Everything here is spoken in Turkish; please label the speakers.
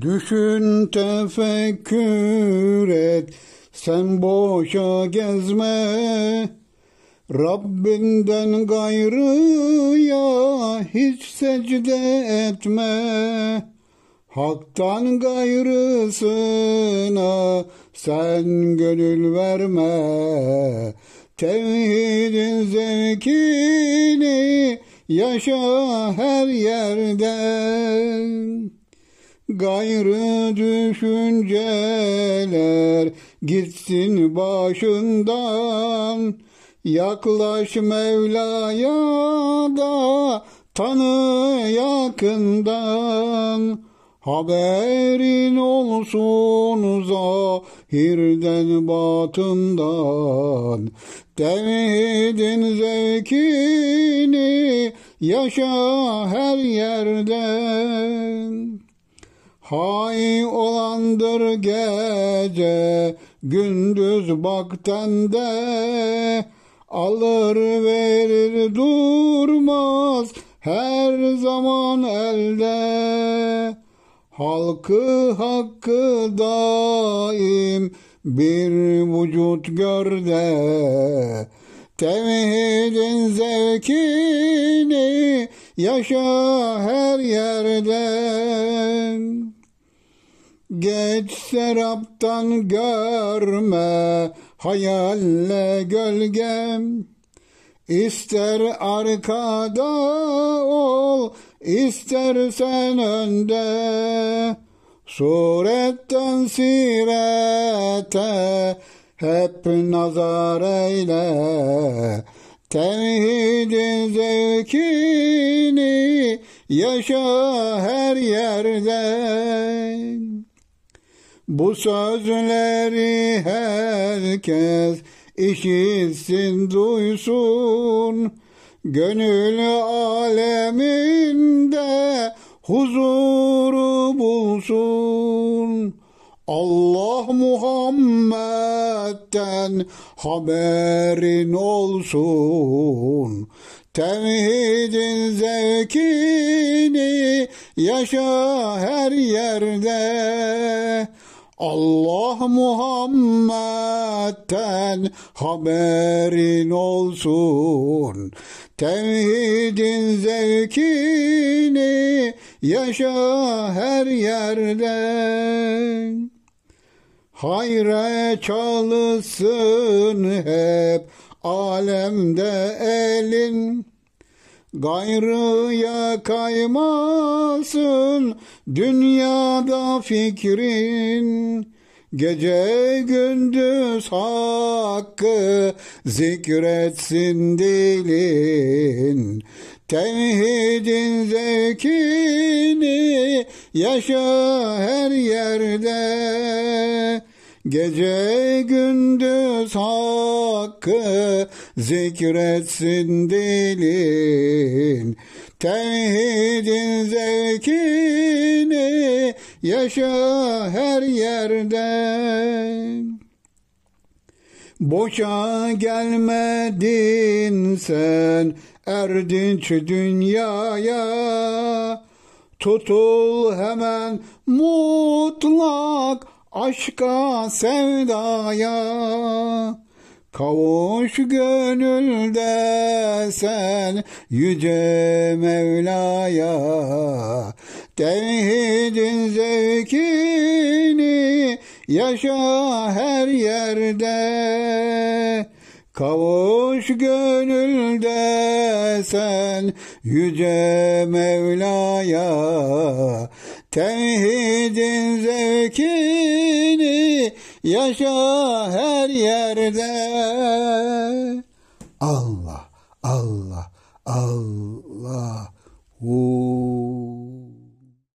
Speaker 1: Düşün tefekkür et, sen boşa gezme. Rabbinden gayrıya hiç secde etme. Hak'tan gayrısına sen gönül verme. Tevhidin zevkini yaşa her yerden. Gayrı düşünceler gitsin başından Yaklaş Mevla'ya da tanı yakından Haberin olsun zahirden batından Tevhidin zevkini yaşa her yerden Hain olandır gece, gündüz baktan de alır verir durmaz her zaman elde. Halkı hakkı daim bir vücut gör de Tevhidin zevkini yaşa her yerden. Geç seraptan görme hayalle gölgem İster arkada ol istersen önde Suretten sirete hep nazar eyle Tevhidin zevkini yaşa her yerde. Bu sözleri herkes işitsin duysun Gönül aleminde huzuru bulsun Allah Muhammed'den haberin olsun Tevhidin zevkini yaşa her yerde Allah Muhammed'den haberin olsun. Tevhidin zevkini yaşa her yerde. Hayra çalışsın hep alemde elin. Gayrıya kaymasın dünyada fikrin Gece gündüz hakkı zikretsin dilin Tevhidin zevkini yaşa her yerde Gece gündüz hakkı zikretsin dilin. Tevhidin zevkini yaşa her yerde. Boşa gelmedin sen erdinç dünyaya. Tutul hemen mutlak Aşka sevdaya Kavuş gönülde sen yüce Mevla'ya Tevhidin zevkini yaşa her yerde Kavuş gönülde sen yüce Mevla'ya Tevhidin zevkini yaşa her yerde Allah Allah Allah Ooh.